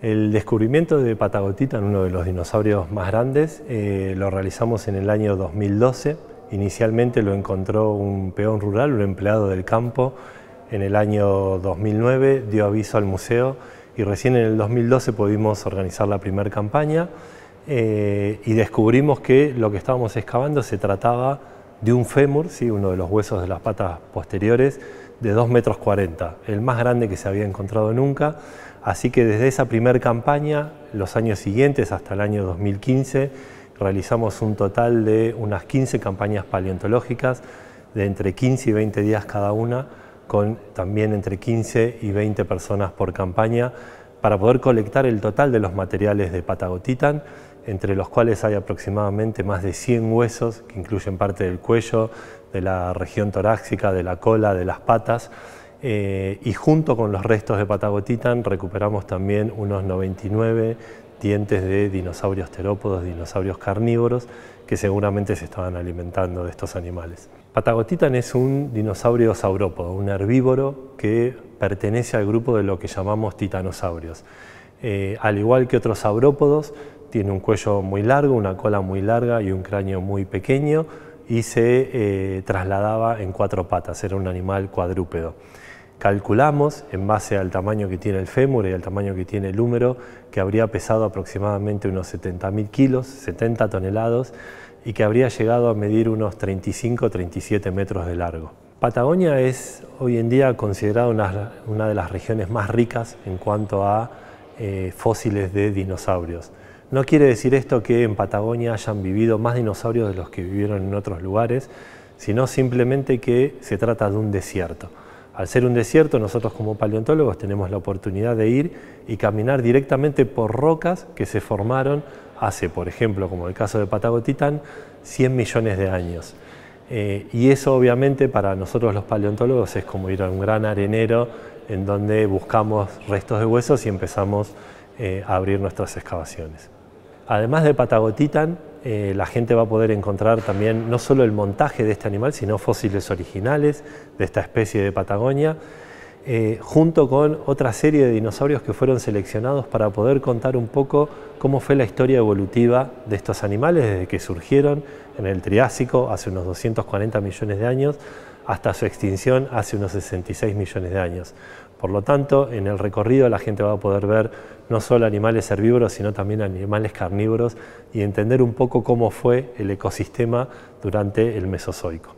El descubrimiento de Patagotitan, uno de los dinosaurios más grandes, eh, lo realizamos en el año 2012. Inicialmente lo encontró un peón rural, un empleado del campo. En el año 2009 dio aviso al museo y recién en el 2012 pudimos organizar la primera campaña eh, y descubrimos que lo que estábamos excavando se trataba de un fémur, ¿sí? uno de los huesos de las patas posteriores, de 2 metros 40, el más grande que se había encontrado nunca. Así que desde esa primera campaña, los años siguientes hasta el año 2015, realizamos un total de unas 15 campañas paleontológicas de entre 15 y 20 días cada una, con también entre 15 y 20 personas por campaña, para poder colectar el total de los materiales de Patagotitan, entre los cuales hay aproximadamente más de 100 huesos, que incluyen parte del cuello, de la región torácica, de la cola, de las patas, eh, y junto con los restos de Patagotitan recuperamos también unos 99 dientes de dinosaurios terópodos, dinosaurios carnívoros, que seguramente se estaban alimentando de estos animales. Patagotitan es un dinosaurio saurópodo, un herbívoro que pertenece al grupo de lo que llamamos titanosaurios. Eh, al igual que otros saurópodos, tiene un cuello muy largo, una cola muy larga y un cráneo muy pequeño y se eh, trasladaba en cuatro patas, era un animal cuadrúpedo. Calculamos, en base al tamaño que tiene el fémur y al tamaño que tiene el húmero, que habría pesado aproximadamente unos 70.000 kilos, 70 toneladas, y que habría llegado a medir unos 35-37 metros de largo. Patagonia es hoy en día considerada una, de las regiones más ricas en cuanto a eh, fósiles de dinosaurios. No quiere decir esto que en Patagonia hayan vivido más dinosaurios de los que vivieron en otros lugares, sino simplemente que se trata de un desierto. Al ser un desierto, nosotros como paleontólogos tenemos la oportunidad de ir y caminar directamente por rocas que se formaron hace, por ejemplo, como el caso de Patagotitán, 100 millones de años. Eh, y eso obviamente para nosotros los paleontólogos es como ir a un gran arenero en donde buscamos restos de huesos y empezamos eh, a abrir nuestras excavaciones. Además de Patagotitán, eh, la gente va a poder encontrar también no solo el montaje de este animal, sino fósiles originales de esta especie de Patagonia, eh, junto con otra serie de dinosaurios que fueron seleccionados para poder contar un poco cómo fue la historia evolutiva de estos animales desde que surgieron en el Triásico hace unos 240 millones de años hasta su extinción hace unos 66 millones de años. Por lo tanto, en el recorrido la gente va a poder ver no solo animales herbívoros, sino también animales carnívoros y entender un poco cómo fue el ecosistema durante el Mesozoico.